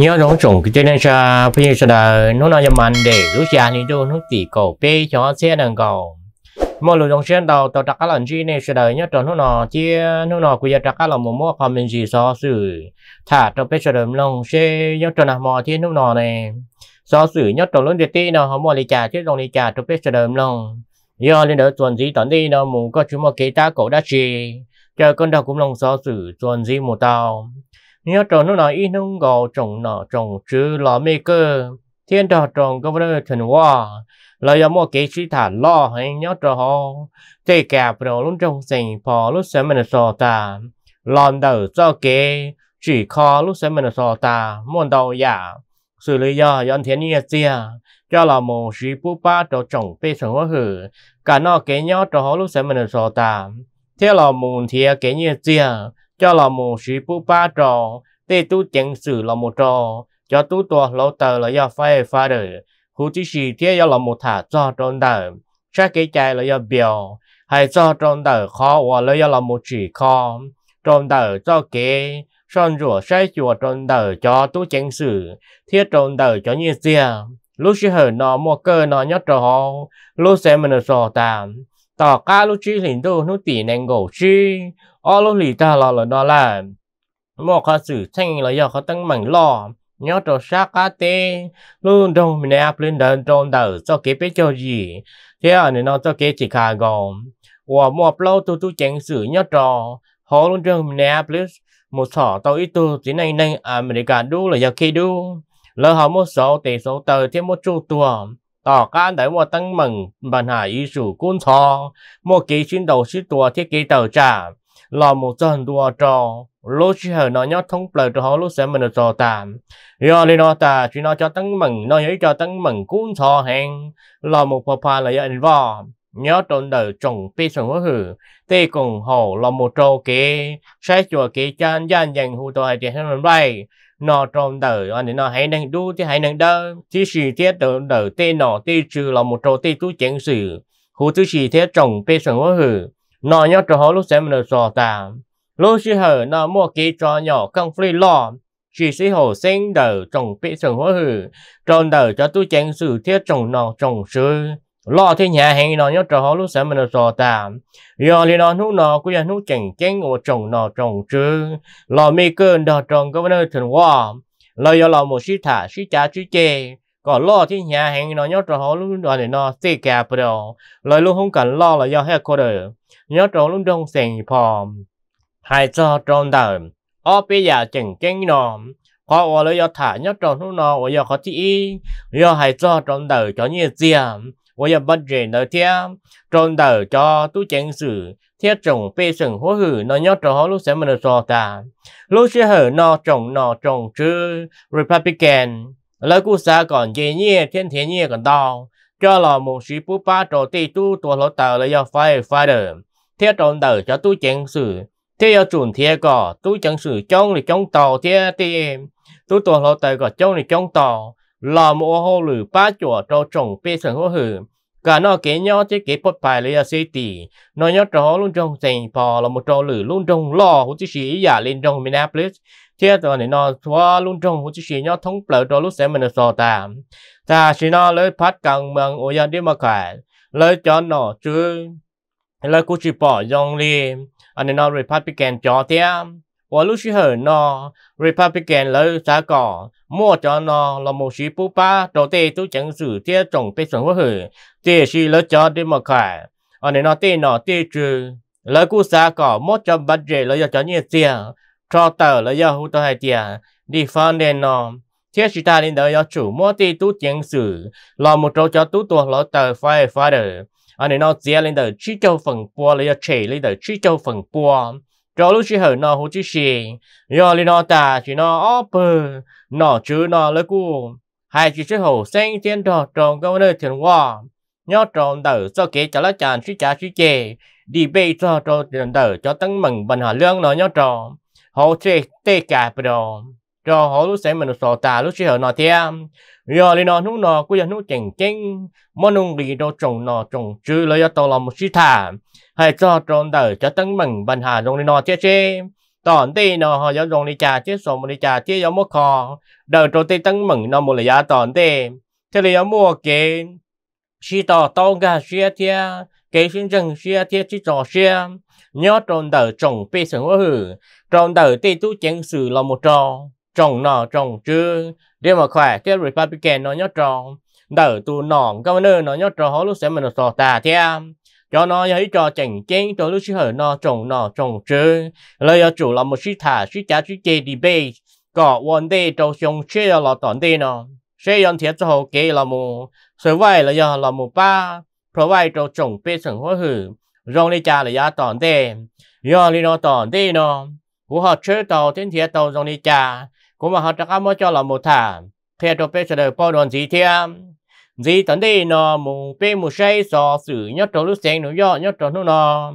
nhớ nó trồng cái trên sa bây giờ là nó nói cho mình để rút ra nên đâu nó tỉ cổ bê cho xe đằng cầu mọi lúc trong xe đầu tàu trắc là gì này sẽ đời nhớ tròn nó nọ chia nó nọ bây giờ trắc là một mối comment gì so sử thả trong bây giờ đầm lông xe nhớ tròn là mò thiên nó nọ này so sử nhớ tròn lớn đẹp tê nó họ mò lì trà chứ đồng lì trà trong bây giờ đầm lông do lên đỡ tuần gì tận đi nó mù có chúng một kế ta cổ đã chi cho con đầu cũng lòng so sử tuần gì một tàu nhớ trồng lúc nào nông gò trồng nọ trồng chứ là mê cơ thiên đào trồng có vấn đề thần hoa là do mua kế sĩ lo hay nhớ trồng họ cả bro luôn trong sành phò lúc sớm mình sò ta lòn đầu cho kế chỉ kho lúc sớm mình sò ta muốn đầu giả xử lý do thiên nhiên tia cho là một sự bố ba trò trồng bê sống hoa hử cả nó kế nhớ trồng họ lúc sớm mình sò ta thế là một thiên kế nhiên tia cho là một sĩ bố ba trò tê tu chẳng sử là một trò cho tu tua lỗ tờ là do phải pha đời hú chỉ sĩ thiết do là một thả cho tròn đời cha cái chạy là do biểu hay cho tròn đời khó và là do là một chỉ khó tròn đời cho kế son rửa sai chùa tròn đời cho tu chẳng sử thiết tròn đời cho như xia lúc sĩ hở nó mua cơ nó nhất trò lúc sẽ mình sò tạm tỏ ca lúc chỉ hình tu nó tỷ nền gỗ chi ở lô lì ta là là đó là một khó xử xanh là do khó tăng mảnh lo nhớ trò sát cá tê luôn đâu mình áp lên đơn tròn đầu cho kế biết cho gì thế ở nên nó cho kế chỉ khá gồm và một lâu tôi tôi chẳng xử nhớ trò họ luôn đâu mình áp lên một sọ tàu ít tu chỉ này này à mình cả đu là giờ khi đu lỡ họ một số tỷ số tờ thêm một chút tua tỏ cá để một tăng mừng bàn hải ý sử cuốn thò một kỳ xin đầu sĩ tua thiết kế tờ trả là một chân đua trò lúc chỉ hở nó nhót thông bờ cho họ lúc sẽ mình trò tạm do lý nó ta chỉ nó cho tăng mừng nó ấy cho tăng mừng cũng thò hẹn là một phần phà là anh vò nhớ trộn đời trồng pi sừng hóa hử tê cùng hồ là một trâu kế sẽ chùa kế chan gian dành hù tòa tiền hơn mình bay nó trộn đời anh nó hãy năng đu thì hãy năng đơ chỉ sự thiết đời đời tê nọ tê trừ là một trâu tê chú chén sử hù tư sĩ thế trồng pi sừng hóa hử nó nhớ cho họ lúc xem mình rõ ta lúc xí hở nó mua kỹ cho nhỏ không phi lo chỉ sĩ hồ sinh đời trồng bị sừng hóa hử tròn đời cho tu chén sự thiết trồng nọ trồng sư lo thế nhà hàng nó nhớ cho họ lúc xem mình rõ ta giờ thì nó nút nó cũng là nút chèn chén của trồng nọ trồng sư lo mi cơn đó trồng có vấn đề thần hoa lời do lo một sĩ thả sĩ cha sĩ chê có lo thì nhà hàng nó nhớ trò họ lúc đó này nó xe cả bờ đồ lời luôn không cần lo là do hết cô đời nhớ trò luôn đông sành phò hai cho tròn đời ở bây giờ chỉnh kinh nó có ở lời do thả nhớ trò lúc nó ở do có chị do hai cho tròn đời cho như gì ở do bắt chuyện đời thia tròn đời cho tu chỉnh sự thiết trồng bê sừng hố hử nó nhớ trò họ lúc sẽ mình được ta lúc sẽ hở nó trồng nó trồng chứ Republican lỡ cú xa còn dễ nhẹ thiên thiên nhẹ còn đau cho là một sự bố ba trò tì tu tổ lỗ tờ là do phải phải đờ theo tròn đờ cho tu chẳng sự theo chuẩn thế cỏ tu chẳng sự trong thì trong tàu thế thì tu tổ lỗ tờ cỏ trong thì trong tàu là một hồ lử ba chỗ cho trồng bê sừng hồ hử cả nó kế nhau chứ kế bột bài là sĩ tỷ nó nhau trò luôn trong thành phò là một trò lử luôn trong lò hồ chí sĩ giả lên trong Minneapolis thế rồi này nó qua luôn trong một chiếc xe nhau thông bờ cho lúc sẽ mình sò ta ta chỉ nó lấy phát cần bằng ô yan đi mà khải lấy cho nó chứ lấy cô chỉ bỏ dòng đi anh này nó republican cho thế qua lúc xưa nó Republican lấy giá cỏ mua cho nó là một sĩ bố ba đầu tiên tôi chẳng sử, thế trọng bị sống hử thế chỉ lấy cho mà Democrat anh đây nó tên nó tên trừ lấy cú giá cỏ mua cho budget lấy cho nhiều tiền cho tờ là do hữu tờ hai tiền đi phân đen nó thiết chỉ ta đến đời do chủ mua ti tú chiến sử lo một chỗ cho tú tuột lo tờ phải phải đỡ anh nó dễ lên đời chỉ châu phần bùa là do chỉ lên đời chỉ châu phần bùa cho lúc chỉ hở nó hữu chỉ xì do lên nó ta chỉ nó óp nó chữ nó lấy cu hai chỉ chỉ hậu sinh tiền trò tròn câu nơi thiên hoa nhớ tròn đời sau kế cho lá chàn chỉ trả chỉ chê đi bây cho tròn đời cho tăng mừng bằng hà lương nó nhớ tròn họ chế tê cả bờ cho họ lúc sáng mình sờ tà lúc sáng nó thia giờ lên nó nút nọ cứ giờ nút chèn chèn món nung gì đâu trồng nọ trồng chứ lấy tao làm một chiếc thả hay cho tròn đời cho tăng bằng bàn hà rong lên nó chết chết tòn tê nọ họ giáo rong đi trà chết sổ một đi trà chết giáo mất kho đời tròn tê tăng bằng nó một là giá tòn tê thế là mua kế chỉ tỏ tao gà xe thia kế xin rằng xe thia chỉ trò xe nhớ tròn đời trồng bê sừng hử trong đời tây tu chẳng sự là một trò trồng nọ trồng chứ để mà khỏe cái republican nó nhớ tròn đời tu nọ governor nó nhớ trò họ lúc sẽ mình sò tà thế à. cho nó ấy trò chẳng chén cho lúc sư hở nó trồng nọ trồng chứ lời chủ là một sư thả sư trả sư chê đi bê có vấn đề trong sông xe là toàn day nó xe yon thiết cho hậu kế là một sở vai là do là một ba provide cho trồng biết sừng hoa hử rong đi cha là do toàn day do đi nó toàn day nó cú họ chơi tàu thiên thiệt tàu dòng đi trà cú mà họ chắc mới cho là một thả thiệt đồ bây giờ bao đoàn gì thiệt gì tận đây nó mù bê mù say sò sử nhất trò lúc sáng nó do nhớ trò nó nó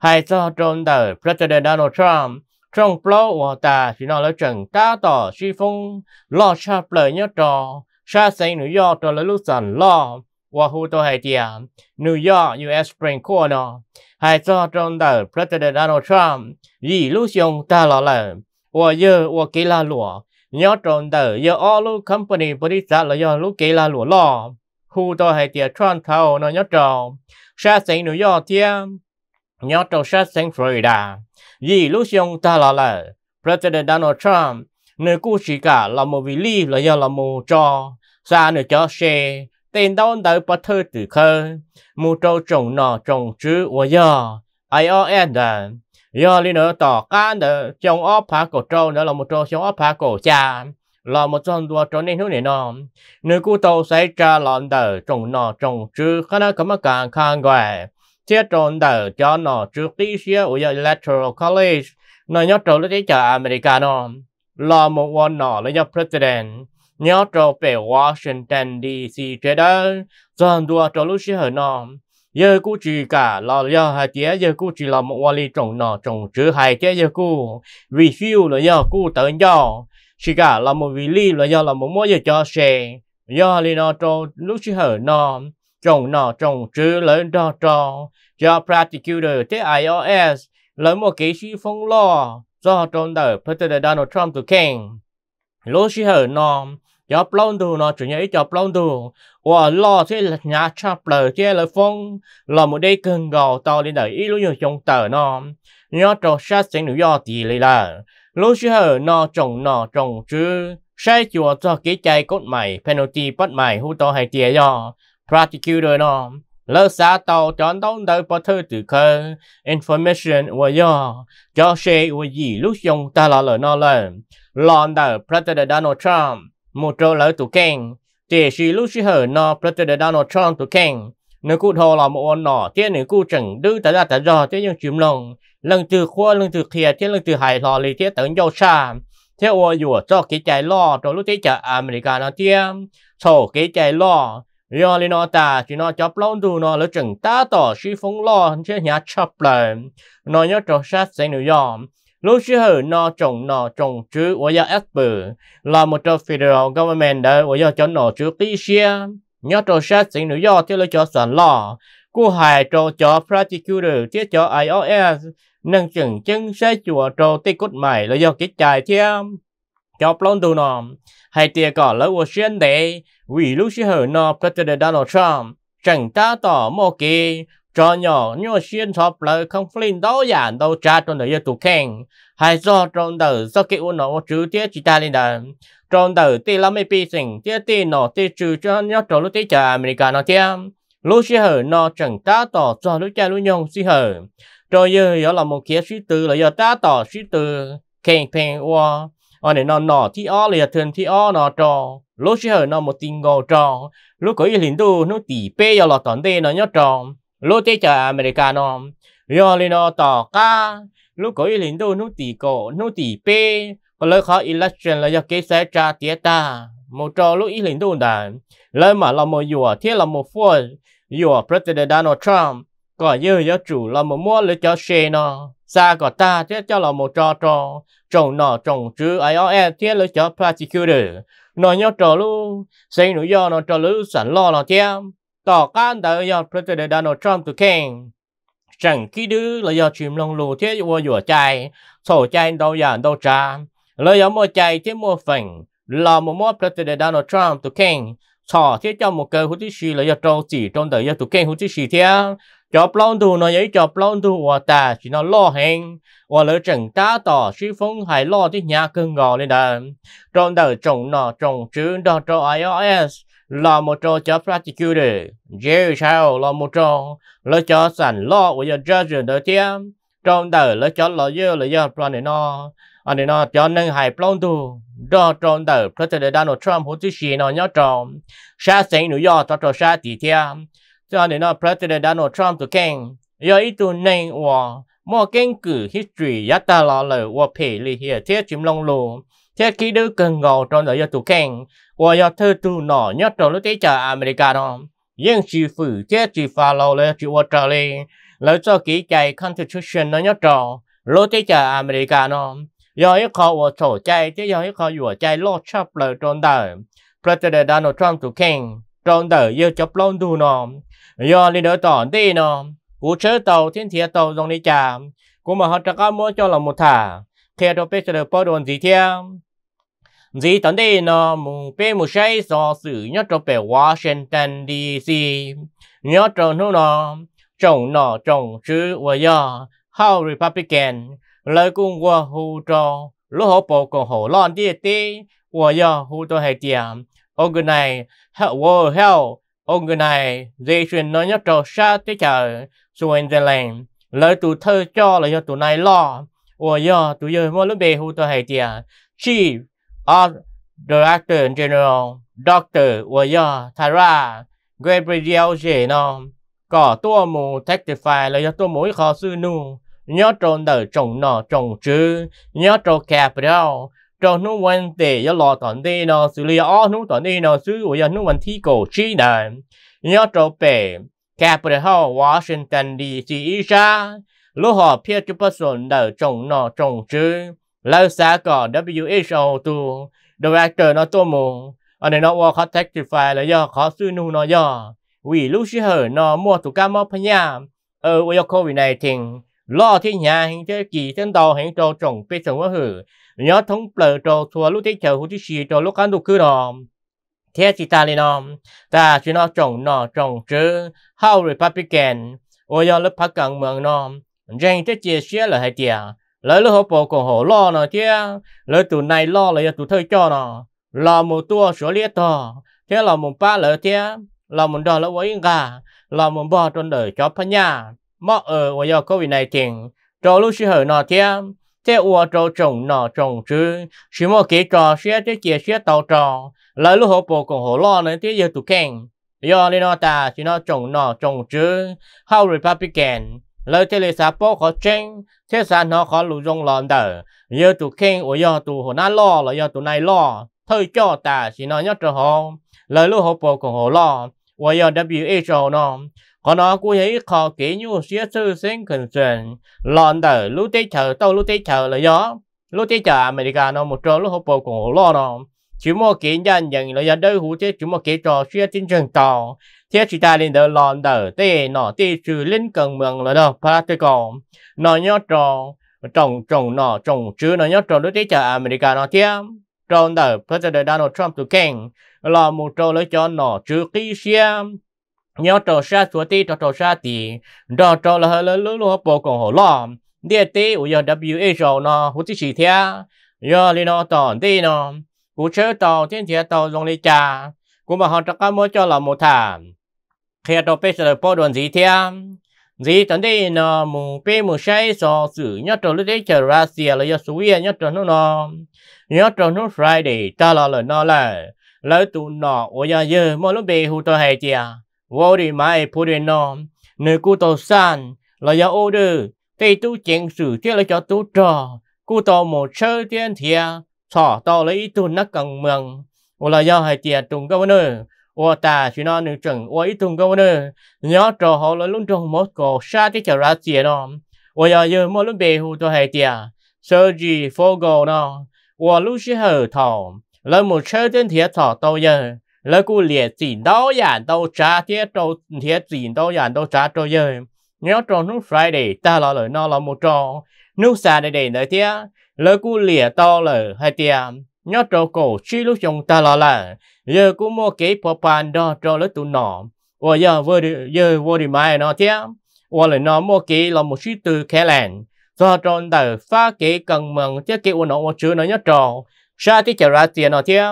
hay so tròn đời president Donald Trump trong blog của ta chỉ nói là trận ta tỏ suy phong lo cha lời nhớ trò xa sáng nó do trò lúc sáng lo và hù tôi hay tiền New York US Supreme Court nó 还着重的 President Donald Trump 一路上大老人，我有我给了罗，要重的有 all company 不离咋了要路给了罗了，胡到还点创投呢要重，啥谁都要点，要重啥谁 Florida 一路上大老人 President Donald Trump 你故事噶老母为例了要老母做，啥你做谁？tên đâu đỡ bà thư tử khơ mù trâu trồng nọ trồng chứ ủa giờ ai o en đờ giờ lý nữa tỏ cá đờ trồng óp phá cổ trâu nữa là một trâu trồng óp phá cổ cha là một trong đua trâu nên hữu này nọ nữ cụ tàu xảy ra lọn đờ trồng nọ trồng chứ khá nó cấm càng khăn gọi thiết trồng đờ cho nọ chứ tí xia ủa giờ electoral college nó nhớ trâu lấy chả Americano là một quan nọ lấy cho president nhớ cho về Washington DC chế đó dần đua cho lúc xí hở nọ giờ cú chỉ cả là giờ hai chế giờ cú chỉ là một vali trọng nọ trồng chữ hai chế giờ cú review là giờ cú tới giờ chỉ cả là một vị lý là do là một mối giờ cho xe giờ lý nọ cho lúc xí hở nọ trồng nọ trồng chữ lớn đo cho cho practitioner thế iOS là một kỹ sĩ phong lo do trong đời President Donald Trump từ khen lỗ sĩ hở nòm cho plon đồ nó chủ nhảy cho plon đồ và lo thế là nhà cha bờ che lời phong là một đây cần gò to lên đời ít lúc nhiều trong tờ nó nhớ cho sát sinh nữ do thì lấy là lúc xưa nó trồng nó trồng chứ sai chùa cho cái chạy cốt mày penalty bắt mày hú to hay tìa do prosecutor nó lỡ xa tàu chọn đóng đời bỏ thư từ khơ information và do cho xe và gì lúc dùng ta là lời nó lên lòn đời president Donald Trump một trâu lỡ tụ keng trẻ sĩ lúc sĩ hở nó president Donald Trump tụ keng nếu cụ thô là một ôn nọ thế nếu cụ chẳng đưa tới ra tới giờ thế nhưng chìm lòng lần từ khoa lần từ kia thế lần từ hải lò lì thế tấn dâu xa thế ô dù cho cái chạy lo cho lúc thế chợ America nó thế sổ cái chạy lo rồi lên nó ta chỉ nó chấp lông đủ nó lỡ chẳng ta tỏ sĩ phong lo thế nhà chấp lời nó nhớ cho sát sẽ nữ dòm lúc chứ hờ nó trồng nó trồng chứ của do Apple là một trong federal government đã của do cho nó chứ tí xia nhớ trò xét xin nữ do theo lời cho sản lò cô hài trò cho prosecutor thiết cho ios nâng chừng chân sẽ chùa trò tích cốt mày là do cái chài thêm. cho Plondo nó hay tia cỏ lỡ Washington vì lúc chứ hờ nó President Donald Trump chẳng ta tỏ mô kỳ cho nhỏ nhỏ xuyên chọc lời không phim đó giản đâu cha trong đời tụ khen hay do trong đời do cái u nó chữ tiết chỉ ta lên đời trong đời tê lắm mấy bị sinh tiết tê nó tê chữ cho nhỏ trò lúc tê cha America nó tiết lúc xí hở nó chẳng ta tỏ cho lúc cha lúc nhông xí hở rồi giờ đó là một kia suy tư là giờ ta tỏ suy tư khen khen qua ở này nó nọ thì ó là thường thì ó nó trò lúc xí hở nó một tình ngộ trò lúc có ý lính đu nó tỉ bê giờ là toàn đê nó nhớ tròn lô tê chả americano yo lên nó tỏ ca lúc có ý lính đô nút tỷ cổ nút tỷ p có lời khó election là do kế sẽ trả tía ta một trò lúc ý lính đô đã lời mà là một dùa thiết là một phua dùa president donald trump có như do chủ là một lựa cho xe nó có ta thế cho là một trò trò trồng nọ trồng chứ ios thế lựa cho prosecutor nó nhớ trò lu xây nụ do nó trò lu sẵn lo nó thêm tỏ can đã do President Donald Trump từ khen. Chẳng khi đứa là do chìm lòng lù thiết vô dùa chai, sổ chai đâu dàn đâu trà. là do mua chai thiết mua phần, là một mua President Donald Trump từ khen. Sổ thiết cho một cơ hữu tích sĩ là do trâu chỉ trong đời do từ khen hữu tích sĩ thiết. Cho plong tu nó giấy cho plong tu và ta chỉ nó lo hẹn. Và lỡ chẳng ta tỏ sư phong hay lo thiết nhà cơn ngò lên đời. Trong đời chồng nó chồng chứ đo cho iOS là một trò cho prosecute jail sao là một trò lo cho sản lo của giờ judge đầu tiên trong đời lo cho lo yêu lo yêu pro này nó anh này nó cho nâng hai plon tu đó trong đời president Donald Trump hỗ trợ gì nó nhớ trong sa sinh nữ do cho cho sa tỷ thia cho nên nó president Donald Trump tụ keng do ít tu nên và mua kinh cử history yata lo lời và phe lì hiệp thiết chim long lù thế kí đứa cần ngộ trong đó do tụ khen và do thơ tụ nọ nhất trong lúc tế chờ America đó nhưng chỉ phụ thế chỉ phá lâu lên chỉ qua trở lên lấy cho kỹ chạy constitution nó nhất trong lúc tế chờ America đó do ý khó và sổ chạy thế do ý khó vừa chạy lô chấp lời trong đời President Donald Trump tụ khen trong đời yêu chấp lông tụ nọ do lý đỡ tỏ đi nọ cú chế tàu thiên thiệt tàu dòng đi chạm cú mà họ trả cá mua cho lòng một thả theo đó bây được bảo đồn gì theo gì tận đây nó mùng bê mùng say so sự nhất cho bề Washington DC nhất cho nó nó trồng nó trồng chứ và do House Republican lời cung qua hù cho lúc họ bộ còn hổ lon đi đi và do hù cho hệ tiệm ông người này help world help ông người này dây xuyên nó nhất cho sa tới chờ Switzerland lời tụ thơ cho là do tụ này lo À? Chief of Director General Doctor 我要 Tara Gabriel 姐呢，搞多姆 testify 了要多姆一考试呢，要做哪种呢种植，要做 capital。cho nó quan tệ cho lo tận đi nó xử lý ó nó tận đi nó xử lý nó thi cổ chi nè nhớ cho bể capital Washington D.C. ra ลูกหอเพียจุปสนเดิจงนอจงจือแล้วสาก WHO ตัว Director นอตัวมงอันนี้นอวอคัตแท็กจิฟแล้วย่อขอซื้อนูนอย่อวีลูชิเหอนอมัวถูกการมอพยามเออวยโควิดในทิงล่อที่ยาเห็นเจกี่เส้นตอเห็นโจจงเป็นสงว่าหือย้อนทงเปลือโจทัวลูกที่เฉาหูที่ชีโจลูกกันดุคือนอมเทียจิตาลีนอมแต่ชินอจงนอจงจือเฮาหรือพับปิแกนวยอลรับพักกลางเมืองนอม rằng thế chia sẻ là hay chia lấy lúc hộp bộ còn hổ lo nó chứ lấy tụ này lo là tụ thôi cho nó lo một tua số liệt to thế là một ba lỡ thế là một đòn là quấy gà là một bò trong đời cho phân nhà mọ ở và do covid này tiền cho lúc sư hở nó thế thế ua cho chồng nọ chồng chứ chỉ một cái trò xe thế chia sẻ tàu trò lấy lúc hộp bộ còn hổ lo nữa thế giờ tụ khen do nên nó ta chỉ nó chồng nọ chồng chứ how republican lời thế lệ sa bố khó chênh thế sa nó khó lù rong lòn đờ giờ tụ khen ủa giờ tụ hồ na lo là giờ tụ này lo thôi cho ta chỉ nói nhất rồi hồ lời lúc hồ bố của hồ lo ủa giờ who nó có nó cũng thấy khó kỹ như xía sư sinh khẩn chuyện lòn đờ lúc tế chờ tao lúc tế chờ là gió lúc tế chờ America nó một trò lúc hồ bố của hồ lo nó chỉ một kiện dân dân là giờ đây hữu thế chỉ một kiện trò xía tinh thần tàu thế chỉ ta lên đầu lòn đỡ tê nọ tê trừ lên cần mường là đâu còn nó nhớ tròn trồng trồng nọ trồng chứ nó nhớ tròn đối tế chợ America nó thế tròn đỡ President Donald Trump tụ kèn là một trò lấy cho nọ chứ khi xe nhớ tròn xa chúa tê trò trò xa tì đó tròn là hơi lớn lớn luôn bộ còn hổ lo địa tế của WA rồi nó hút chỉ thế giờ lên nó tòn tê nó cú chơi tàu thiên thiệt tàu dùng lấy trà cú mà họ chắc cá mới cho là một thảm khi đó bây giờ bỏ đoàn gì thế gì tận đây nó mùng bê mùng say so sự nhớ trò lúc đấy chờ ra xìa là do suy nhớ trò nó nó nhớ trò nó friday ta là là nó là lỡ tụ nó ở nhà giờ mỗi lúc bê hụt tao hay chìa vô đi mà ai phụ đi nó nơi cú tàu san là do order tây tu chuyện sự thế là cho tu trò cô tàu một sơ thiên thiệt thọ tàu lấy tu nắc cần mường là do hai tiền tùng các bạn 我打去那女整，我一通过呢，你要找好了弄中某个啥的叫啥子呢？我要有某人庇护都还的，手机佛狗呢，我录是后头，那么车间铁草都有，那个连剪刀眼都扎铁都铁剪刀眼都扎都有，你要找弄 Friday，打了了那了么找，弄 Saturday 那天，那个连到了还的。nhớ trò cổ chi lúc chúng ta là là giờ cũng mua kế phổ bàn đó cho lấy tụ nọ và giờ vừa giờ vừa đi mai nó thế và lại nó mua kế là một suy tư khé lẹn do tròn đời phá kế cần mừng chứ kế của nó một chữ nó nhớ trò, sa thì trở ra tiền nó thế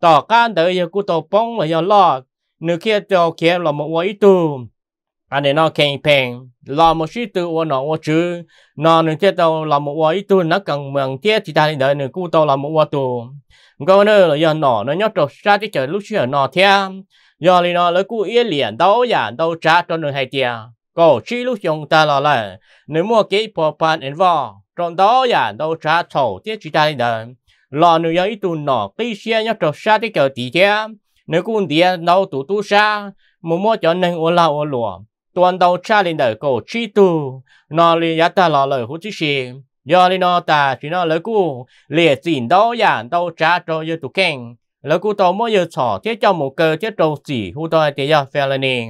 tỏ can tới giờ cũng tổ bóng là giờ lo nửa kia trâu kia là một quả ít tùm anh này nó kẹn pèn lo một chút từ ô nó ô chứ nó nên chết tao là một ô ít tu cần mường chết thì ta đi đợi nữa cú tao là một ô tu có nữa là do nó nó nhóc trộn ra thì chờ lúc chưa nó theo do lý nó lấy cú yên liền đâu giả đâu trả cho người hay tiền có chi lúc dùng ta là lại nếu mua cái bộ bàn ăn vào trong đó giả đâu trả sổ chết thì ta đợi lo nữa do ít tu nó cái xe nhóc ra thì chờ tí theo nếu cú tiền đâu tụ tu xa mua mua cho nên ô la ô lùa tuần đầu cha linh đời cô chi tu nó li yá ta lò lời hú chi xì do li nó ta chỉ nó lời cô, liệt xin đâu yàn đâu cha cho yêu tu keng lời cô tàu mỗi yêu sọ thiết cho một cơ thiết trâu chỉ hú tôi thì yêu phèn lên nè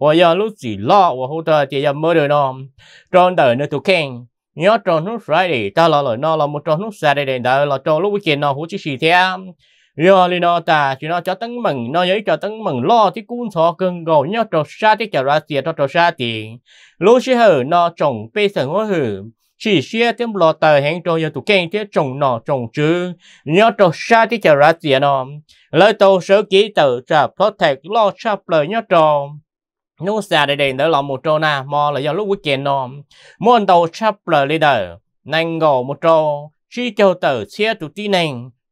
và yêu lúc chỉ lo và hú tôi thì yêu mơ đời nó trong đời nó tu keng nhớ trong lúc Friday ta lò lời nó là một trong lúc Saturday đó là trong lúc weekend nó hú chi xì thế rồi lì ta chỉ nó cho tấn mừng nó giấy cho tấn mừng lo thì cũng thọ cưng gồ nhớ trò xa thì chả ra tiền trò xa thì lúc xí hở nó trồng bê sừng hoa hử chỉ xia thêm lo tờ hẹn trò giờ tụ kẹn thế trồng nọ trồng chứ nhớ trò xa thì chả ra tiền nó lời tàu sớ ký tờ trả thoát thẹt lo sắp lời nhớ trò nó xa đây đây nữa là một trò na mò là do lúc quý kiện nó muốn tàu sắp lời leader nành gồ một trò chỉ cho tờ xe tụ tí nành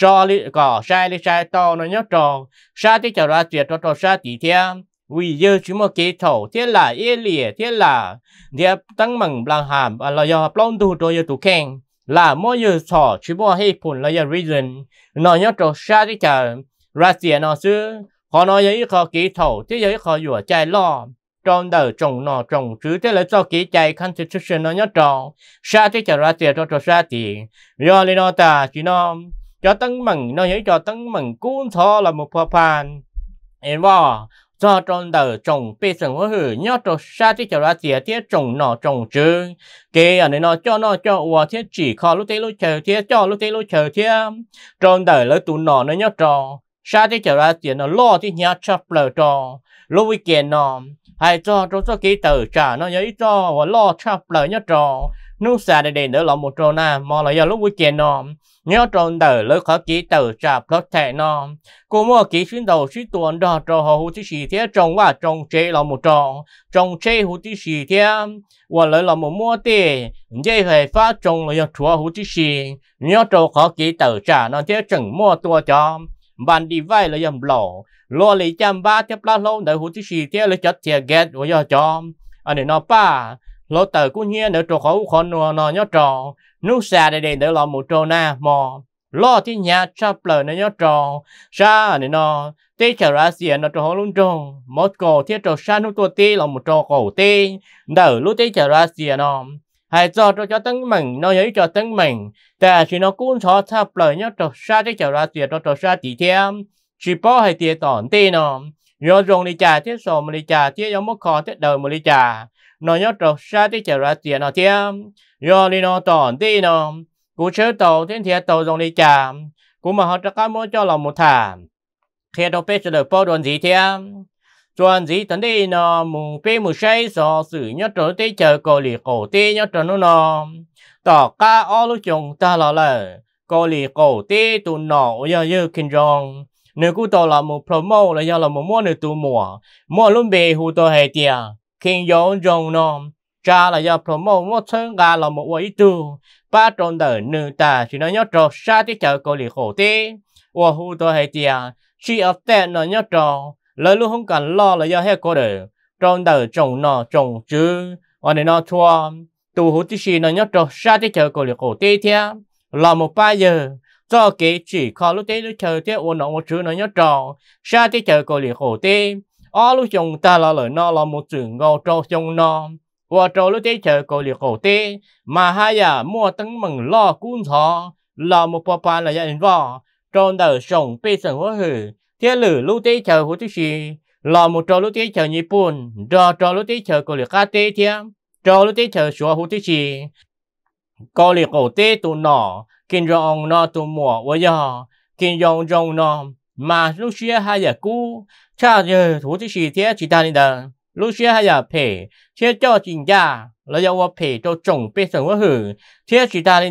cho lý cỏ sai lý sai to nó nhớ tròn sai thì cho ra tuyệt cho cho sai tí thiên vì giờ chúng mà kế thầu thế là yên lìa thế là thế tăng mừng bằng hàm và là do plong tu cho giờ tu khen là mỗi giờ sọ chúng mà hay phun là do reason nó nhớ tròn sai thì cho ra tiền nó chứ họ nói giờ giấy khó kế thầu thế giấy khó vừa chạy lo trong đời trồng nọ trồng chứ thế là cho kế chạy constitution nó nhớ tròn sai thì cho ra tiền cho cho sai tiền do lý nó ta chỉ nó cho tăng mừng nó nhớ cho tăng mừng cuốn thọ là một phò phàn em vào cho trong đời trồng bê sừng hoa hử nhớ cho xa thì cho ra tiệt tiết trồng nọ trồng chứ kê ở nơi nó cho nó cho hoa thiết chỉ khó lúc tế lúc chờ thiết cho lúc tế lúc chờ thiết trong đời lấy tụ nọ nó nhớ cho xa thì cho ra tiệt nó lo thì nhớ chấp lờ cho lúc vi kiện nọ hay cho trong cho ký tờ trả nó nhớ cho và lo chấp lờ nhớ cho nút xa đây đây đỡ lòng một tròn à mò là do lúc vui chè nọ nhớ tròn tờ lỡ khó ký từ trà plot thẻ nọ cô mua kỹ xuyên đầu xuyên tuần đó trò hồ hữu tí xì thế trồng và trồng chế lòng một tròn trồng chế hữu tí xì thế và lỡ lòng một mua tê dây hệ phá trồng là do chúa hữu tí xì nhớ tròn khó ký từ trà nó thế chẳng mua tua cho bàn đi vay là dầm lỗ lô lì chăm ba tiếp lá lâu đợi hữu tí xì thế là chất thiệt ghét và do cho anh nói ba lô tờ của nhia nửa trò khẩu khó nùa nò nhó trò nú xa để để nửa lò mù trò na mò lo thì nhà chắp lờ nửa nhó trò xa nè nò tê trở ra xìa nửa trò khổ lung trò một cổ thiết trò xa nút tua tê lò mù trò cổ tê đỡ lúc tê trở ra xìa nò hãy cho cho cho tấn mình nó nhớ cho tấn mình ta chỉ nó cũng cho chắp lời nhó trò xa tê trở ra xìa trò trò xa tỷ thêm chỉ bó hay tiền tỏn tê nò rồi dùng đi trà thiết sổ mà đi trà thiết giống mất khó thiết đời mà đi trà nó nhớ trâu xa tí chở ra tiền nó tiêm do đi nó tỏn tí nó cú chớ tàu thiên thiệt tàu dòng đi chà cú mà họ chắc cá mua cho lòng một thả khi đâu biết được bao đoàn gì tiêm chuẩn gì tấn đi nó mù bê mù say so sử nhớ trâu tí chờ cổ lì cổ tí nhớ trâu nó nó tỏ cá ô lúc chồng ta lò lờ cô lì cổ tí tụ nọ giờ giờ kinh rong nếu cú tàu là một promo là do là một mua nửa tụ mùa mua luôn bề hù tàu hệ tiền khi yo rong nó cha là do promo một thân gà là một quỷ tu ba tròn đời nữ ta chỉ nói nhớ trò xa tí chờ cô lì khổ tí và hù tôi hay tia à, chỉ ở tên nó nhớ trò lời luôn không cần lo là do hết cô đời tròn đời trồng nó trồng chứ và nên nó thua tu hú tí xì nó nhớ trò xa tí chờ cô lì khổ tí thia là một ba giờ cho kế chỉ khó lúc tí lúc chờ tí ôn nó một chứ nó nhớ trò xa tí chờ cô lì khổ tí ở lúc chúng ta là lời nó là một trường ngô trâu trong nó qua trâu lúc tế chờ cổ liệt cổ tế mà hai à mua tấn mừng lo cuốn thọ là một bà bà là gia đình vò trâu đời sống bê sần hóa hử thế lử lúc tế chờ hồ tư sĩ là một trâu lúc tế chờ nhị bùn do trâu lúc tế chờ cổ liệt cá tế thế trâu lúc tế chờ sủa hồ tư sĩ cổ liệt cổ tế tụ nọ kinh rong nọ tụ mùa và do kinh rong rong nọ mà lúc xưa hay là cũ cha giờ thủ chỉ chỉ thế chỉ ta đi đâu lúc hay là phê thế cho chính gia là do vợ phê cho chồng biết rằng vợ hử thế chỉ ta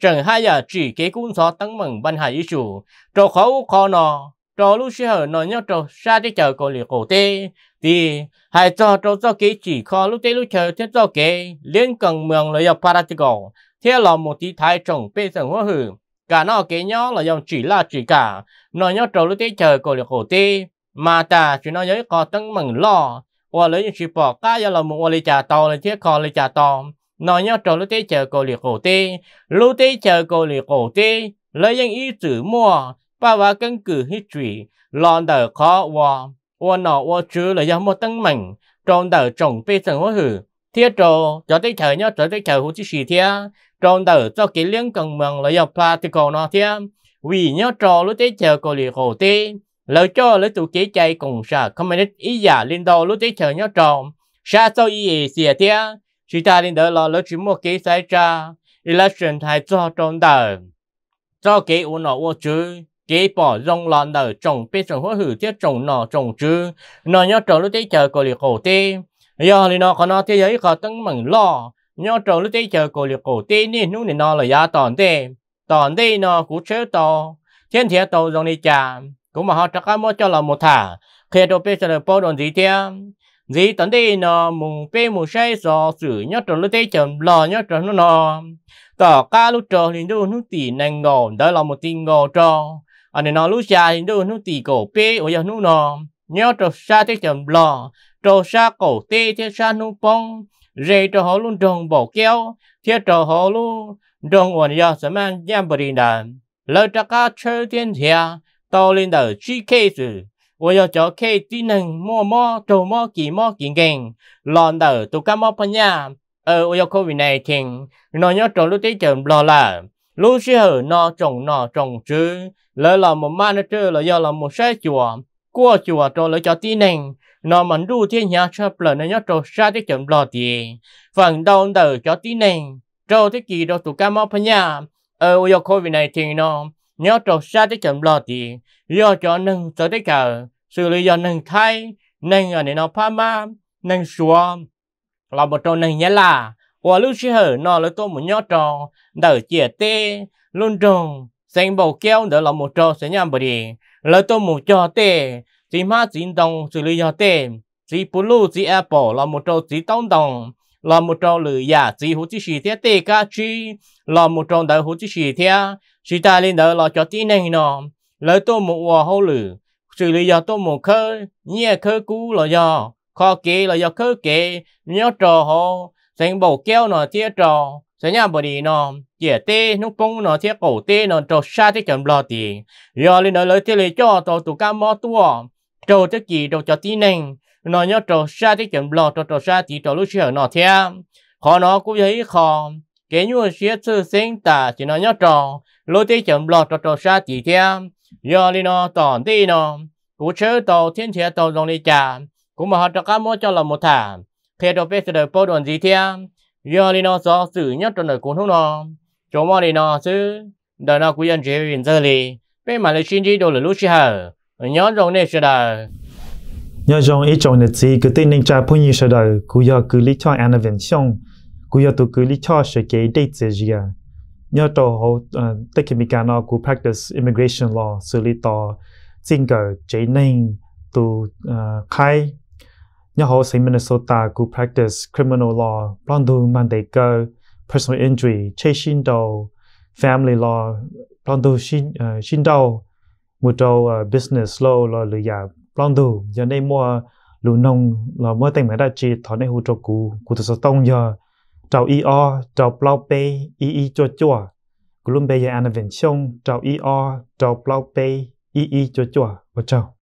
chẳng hay là chỉ cái cuốn sổ tấn mừng ban hải chủ cho khẩu khó nó cho lúc xưa nó nhớ cho xa đi chờ cô liệt tê thì hãy cho cho cho cái chỉ khó tê lúc chờ thế cho cái liên cần mường là do practical thế là một tí thái chồng biết rằng vợ hử cả nó cái nhó là dòng chỉ là chỉ cả nó nhó trâu lúc tí chờ cổ được khổ tí mà ta chỉ nó giới có tăng mừng lo qua lấy những chỉ bỏ cá do là một qua lấy trà to lên thiết khó lấy trà to nó nhó trâu lúc tí chờ cổ được khổ tí lúc tí chờ cổ được khổ tí lấy những ý chữ mua ba và căn cứ hít chỉ lon đời khó qua qua nọ qua chú là dòng một tăng mừng trong đời trọng bê sừng hóa hử thiết trâu cho tí chờ nhó cho tí chờ hú chỉ xì thiết trong tờ cho cái liên cần mừng là dọc practical nó thế vì nhớ trò lúc tế chờ cô lì hồ tế lời cho lấy tụ kế chạy cùng sa comment ý giả lên đầu lúc tế chờ nhớ trò sa sau ý xìa thế chỉ ta lên đỡ lo lấy chỉ một cái sai ra election thay cho trong tờ cho cái u nọ u chứ cái bỏ rong lon nở trồng biết trồng hoa hử tiết trồng nọ trồng chứ nọ nhớ trồng lúc tế chờ cô lì hồ tế do lên nó có nó thế giới có tăng mừng lo nhớ trâu lúc đấy chờ cổ liệt cổ tê nên nung này nó là giá tòn tê tòn tê nó cũng chế to thiên thiên tàu dòng đi chà cũng mà họ chắc cá mua cho là một thả khi đồ bê sẽ bao đồn gì thế gì tòn tê nó mùng bê mùng say gió sử nhớ trâu lúc đấy chờ lò nhớ trâu nó nó tò ca lúc trâu thì đâu nó tì nành ngò đó là một tin ngò trâu anh à nó lúc xa thì đâu nó tỉ cổ bê ở giờ nó nó nhớ trâu xa thế chờ lò trâu xa cổ tê thế xa nó bông rê cho họ luôn đồng bỏ kéo thiết cho họ luôn đồng ổn giờ sớm mang giam bờ đình đàn lỡ cho cá chơi thiên thia to lên đầu chi kê sự ôi giờ cho kê tí nâng mò mò trâu mò kỳ mò kỳ gành lòn đầu tụ cá mò phân nhà ờ ôi giờ covid này thình nó nhớ trồng lúc tí chậm lo là lúc xưa nó trồng nó trồng chứ lỡ là một ma nó chứ là do là một sai chùa 过去我做了叫技能，nó mình rủ thiên nhà cho bờ nên nhớ trâu xa cái chấm lò thì phần đầu đầu cho tí nền trâu thế kỳ đâu tụ cá mò phân nhà ở yêu covid này thì nó nhớ trâu xa cái chấm lò thì do cho nâng tới thế cả xử lý do nâng thay nâng ở này nó pha ma nâng xuống là một trâu nâng nhé là và lúc xưa nó lấy tôi một nhớ trâu đầu chia tê luôn trồng sinh bầu kéo đỡ là một trò sẽ nhầm bởi đi lời tôi một trò tệ chỉ má chỉ đồng xử lý cho tệ chỉ blue chỉ apple là một trò chỉ tông đồng là một trò lừa giả chỉ hữu chỉ sĩ thế tệ cả chi là một trò đỡ hữu chỉ sĩ thế chỉ ta lên đỡ là cho tí này nọ lời tôi một hòa hậu lử xử lý cho tôi một khơi nhẹ khơi cũ là do khó kế là do khơi kế nhớ trò họ sinh bầu kêu nó chia trò sinh nhà bờ đi nó chia tê nung công nó chia cổ tê nó trò xa tê chậm lo tì giờ lên nó lấy tê lấy cho trò tụ cá mò tua trò tê kỳ trò cho tí neng nó nhớ trò xa tê chậm lo trò trò xa thì trò lúc chiều nó thea khó nó cũng thấy khó cái nhu xía sư sinh ta chỉ nó nhớ trò lối tê chậm lo trò trò xa thì thea giờ lên nó tòn tê nó cũng chơi tàu thiên thiệt tàu dòng đi chà cũng mà họ cho cá mò cho là một thảm thế đó biết sẽ được bố gì thế giờ đi nó gió xử nhất trong đời cuốn hút nó chỗ mà đi nó chứ đời nó quý dân chế hiện giờ đi bên mà lấy xin đi đồ là lúc chi hở nhớ rồng này sẽ đời nhớ rồng ý chồng này chỉ cứ tin nên cha phụ như sẽ đời cứ giờ cứ lý cho anh vẫn xong cứ giờ tôi cứ lý cho sẽ kế đây sẽ gì à nhớ tổ hồ tất cả mình cả nó cứ practice immigration law xử lý tòa xin cờ chế nên từ khai nhà họ sĩ Minnesota cũng practice criminal law, blon du man de go, personal injury, chê xin đầu, family law, blon du xin xin đầu, ờ, một đầu ờ, business law là lựa giả dạ. blon du, giờ này mua lựa nông là mới tình mấy đã chi thọ này hỗ trợ cụ cụ tự tông giờ trào e o trào blau bê e e cho chua cụ luôn bây giờ anh vẫn xong trào e o trào blau bê e e cho chua và chào